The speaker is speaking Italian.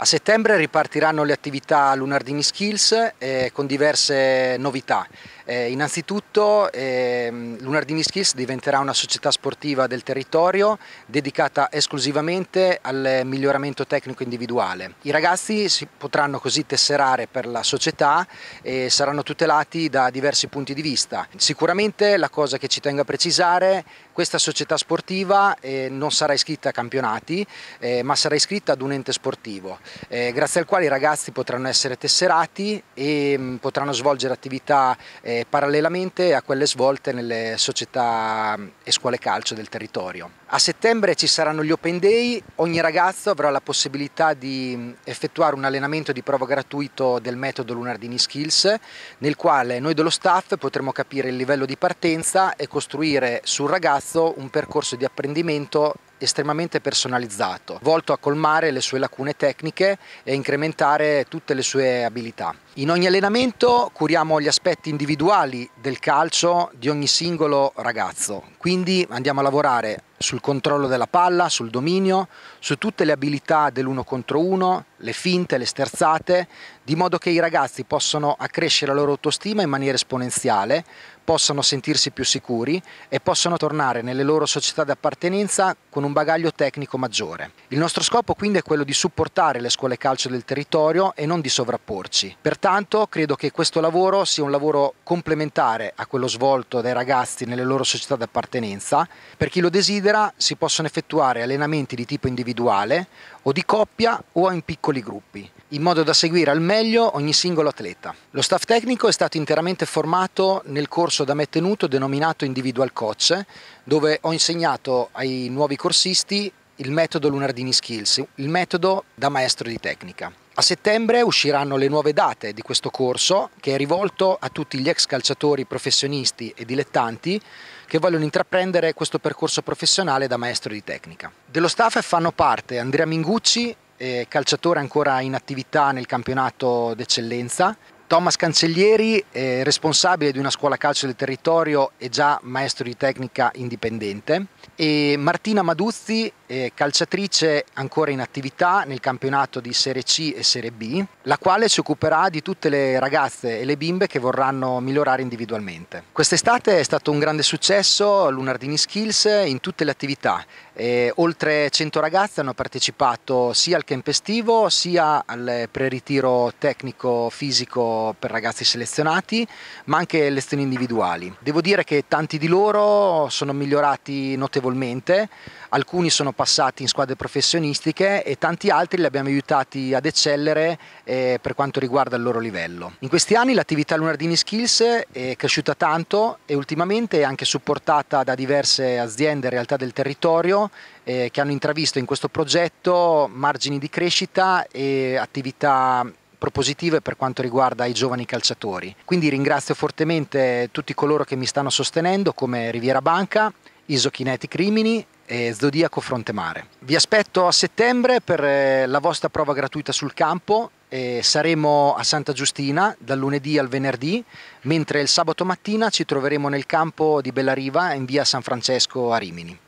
A settembre ripartiranno le attività Lunardini Skills eh, con diverse novità. Eh, innanzitutto eh, Lunardini Skills diventerà una società sportiva del territorio dedicata esclusivamente al miglioramento tecnico individuale. I ragazzi si potranno così tesserare per la società e saranno tutelati da diversi punti di vista. Sicuramente la cosa che ci tengo a precisare questa società sportiva eh, non sarà iscritta a campionati, eh, ma sarà iscritta ad un ente sportivo, eh, grazie al quale i ragazzi potranno essere tesserati e mh, mm, potranno svolgere attività eh, parallelamente a quelle svolte nelle società mm, e scuole calcio del territorio. A settembre ci saranno gli Open Day, ogni ragazzo avrà la possibilità di mm, effettuare un allenamento di prova gratuito del metodo Lunardini Skills, nel quale noi dello staff potremo capire il livello di partenza e costruire sul ragazzo indirizzo un percorso di apprendimento estremamente personalizzato, volto a colmare le sue lacune tecniche e incrementare tutte le sue abilità. In ogni allenamento curiamo gli aspetti individuali del calcio di ogni singolo ragazzo, quindi andiamo a lavorare sul controllo della palla, sul dominio, su tutte le abilità dell'uno contro uno, le finte, le sterzate, di modo che i ragazzi possano accrescere la loro autostima in maniera esponenziale, possano sentirsi più sicuri e possano tornare nelle loro società di appartenenza con un bagaglio tecnico maggiore. Il nostro scopo quindi è quello di supportare le scuole calcio del territorio e non di sovrapporci. Pertanto credo che questo lavoro sia un lavoro complementare a quello svolto dai ragazzi nelle loro società di appartenenza. Per chi lo desidera, libera si possono effettuare allenamenti di tipo individuale o di coppia o in piccoli gruppi, in modo da seguire al meglio ogni singolo atleta. Lo staff tecnico è stato interamente formato nel corso da me tenuto denominato Individual Coach, dove ho insegnato ai nuovi corsisti il metodo Lunardini Skills, il metodo da maestro di tecnica. A settembre usciranno le nuove date di questo corso che è rivolto a tutti gli ex calciatori professionisti e dilettanti che vogliono intraprendere questo percorso professionale da maestro di tecnica. Dello staff fanno parte Andrea Mingucci, eh, calciatore ancora in attività nel campionato d'eccellenza, Thomas Cancellieri, eh, responsabile di una scuola calcio del territorio e già maestro di tecnica indipendente, e Martina Maduzzi, eh, calciatrice ancora in attività nel campionato di Serie C e Serie B, la quale si occuperà di tutte le ragazze e le bimbe che vorranno migliorare individualmente. Quest'estate è stato un grande successo Lunardini Skills in tutte le attività. Eh, oltre 100 ragazze hanno partecipato sia al camp estivo sia al pre-ritiro tecnico fisico per ragazzi selezionati, ma anche lezioni individuali. Devo dire che tanti di loro sono migliorati notevolmente, alcuni sono passati in squadre professionistiche e tanti altri li abbiamo aiutati ad eccellere eh, per quanto riguarda il loro livello. In questi anni l'attività Lunardini Skills è cresciuta tanto e ultimamente è anche supportata da diverse aziende e realtà del territorio eh, che hanno intravisto in questo progetto margini di crescita e attività propositive per quanto riguarda i giovani calciatori. Quindi ringrazio fortemente tutti coloro che mi stanno sostenendo come Riviera Banca, Isokinetic Rimini e Zodiaco Frontemare. Vi aspetto a settembre per eh, la vostra prova gratuita sul campo e saremo a Santa Giustina dal lunedì al venerdì, mentre il sabato mattina ci troveremo nel campo di Bellariva in via San Francesco a Rimini.